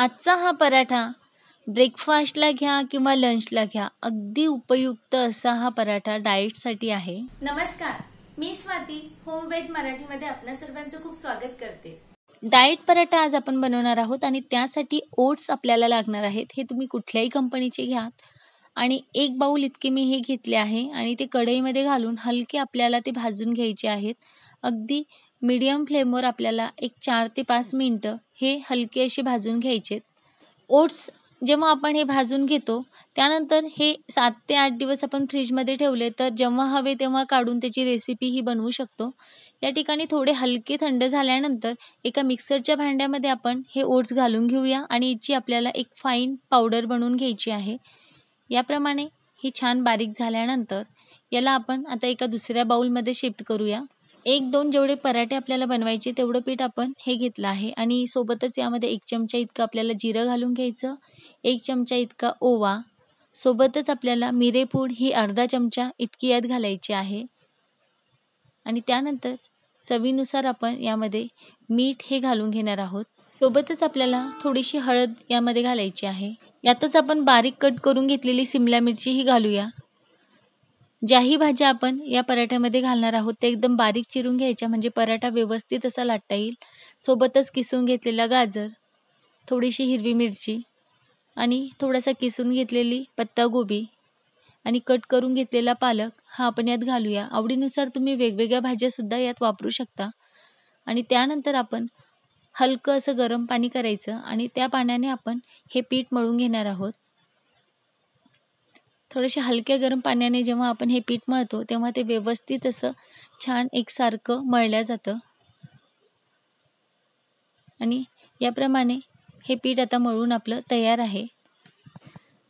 आजचा हा पराठा ब्रेकफास्टला घ्या किंवा लंचला घ्या अगदी उपयुक्त असा हा पराठा डाएटसाठी आहे नमस्कार मी स्वाती होम वेद मराठीमध्ये आपल्या सर्वांचं खूप स्वागत करते डाएट पराठा आज आपण बनवणार आहोत आणि त्यासाठी ओट्स आपल्याला लागणार आहेत हे तुम्ही कुठल्याही कंपनीचे घ्या आणि एक बाऊल इतके मी हे घेतले आहे आणि ते कढईमध्ये घालून हलके आपल्याला ते भाजून घ्यायचे आहेत अगदी मीडियम फ्लेमवर आपल्याला एक चार ते पाच मिनटं हे हलके असे भाजून घ्यायचेत ओट्स जेव्हा आपण हे भाजून घेतो त्यानंतर हे सात ते आठ दिवस आपण फ्रीजमध्ये ठेवले तर जेव्हा हवे तेव्हा काढून त्याची रेसिपी ही बनवू शकतो या ठिकाणी थोडे हलके थंड झाल्यानंतर एका मिक्सरच्या भांड्यामध्ये आपण हे ओट्स घालून घेऊया आणि याची आपल्याला एक फाईन पावडर बनवून घ्यायची आहे याप्रमाणे ही छान बारीक झाल्यानंतर याला आपण आता एका दुसऱ्या बाऊलमध्ये शिफ्ट करूया एक दोन जेवढे पराठे आपल्याला बनवायचे तेवढं पीठ आपण हे घेतलं आहे आणि सोबतच यामध्ये एक चमचा इतकं आपल्याला जिरं घालून घ्यायचं एक चमचा इतका ओवा सोबतच आपल्याला मिरेपूड ही अर्धा चमचा इतकी यात घालायची आहे आणि त्यानंतर चवीनुसार आपण यामध्ये मीठ हे घालून घेणार आहोत सोबतच आपल्याला थोडीशी हळद यामध्ये घालायची आहे यातच आपण बारीक कट करून घेतलेली सिमला मिरची ही घालूया ज्याही भाज्या आपण या पराठ्यामध्ये घालणार आहोत ते एकदम बारीक चिरून घ्यायच्या म्हणजे पराठा व्यवस्थित असा लाटता येईल सोबतच किसून घेतलेला गाजर थोडीशी हिरवी मिरची आणि थोडासा किसून घेतलेली पत्तागोबी आणि कट करून घेतलेला पालक हा आपण यात घालूया आवडीनुसार तुम्ही वेगवेगळ्या भाज्यासुद्धा यात वापरू शकता आणि त्यानंतर आपण हलकं असं गरम पाणी करायचं आणि त्या पाण्याने आपण हे पीठ मळून घेणार आहोत थोडेसे हलक्या गरम पाण्याने जेव्हा आपण हे पीठ मळतो तेव्हा ते व्यवस्थित असं छान एकसारखं मळल्या जातं आणि याप्रमाणे हे पीठ आता मळून आपलं तयार आहे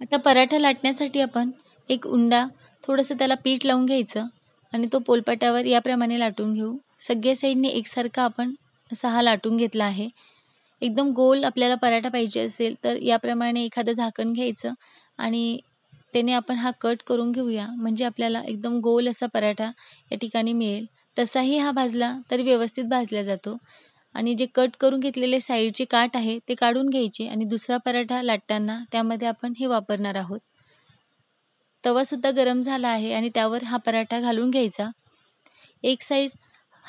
आता पराठा लाटण्यासाठी आपण एक उंडा थोडंसं त्याला पीठ लावून घ्यायचं आणि तो पोलपाट्यावर याप्रमाणे लाटून घेऊ सगळ्या साईडने एकसारखा आपण असा हा लाटून घेतला आहे एकदम गोल आपल्याला पराठा पाहिजे असेल तर याप्रमाणे एखादं झाकण घ्यायचं आणि त्याने आपण हा कट करून घेऊया म्हणजे आपल्याला एकदम गोल असा पराठा या ठिकाणी मिळेल तसाही हा भाजला तरी व्यवस्थित भाजला जातो आणि जे कट करून घेतलेले साईडचे काट आहे ते काढून घ्यायचे आणि दुसरा पराठा लाटताना त्यामध्ये आपण हे वापरणार आहोत तवासुद्धा गरम झाला आहे आणि त्यावर हा पराठा घालून घ्यायचा एक साईड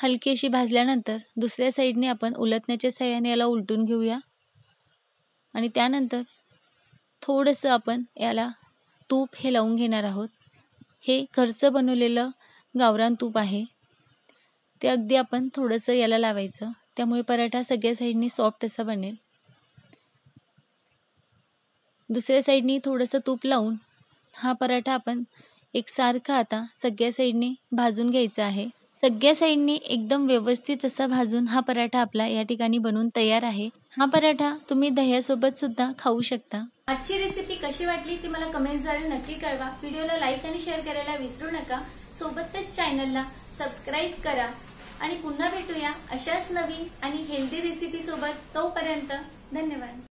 हलकी अशी भाजल्यानंतर दुसऱ्या साईडने आपण उलटण्याच्या साह्याने याला उलटून घेऊया आणि त्यानंतर थोडंसं आपण याला तूप हे लावून घेणार आहोत हे घरचं बनवलेलं गावरान तूप आहे ते अगदी आपण थोडंसं याला लावायचं त्यामुळे पराठा सगळ्या साईडनी सॉफ्ट असा बनेल दुसऱ्या साईडनी थोडंसं तूप लावून हा पराठा आपण एकसारखा आता सगळ्या साईडने भाजून घ्यायचा आहे सगळ्या साईडने एकदम व्यवस्थित असा भाजून हा पराठा आपला या ठिकाणी बनवून तयार आहे हा पराठा तुम्ही दह्यासोबत सुद्धा खाऊ शकता आजची रेसिपी कशी वाटली ती मला कमेंट्सद्वारे नक्की कळवा व्हिडिओला लाईक आणि शेअर करायला विसरू नका सोबतच चॅनलला सबस्क्राईब करा आणि पुन्हा भेटूया अशाच नवीन आणि हेल्दी रेसिपी सोबत तोपर्यंत धन्यवाद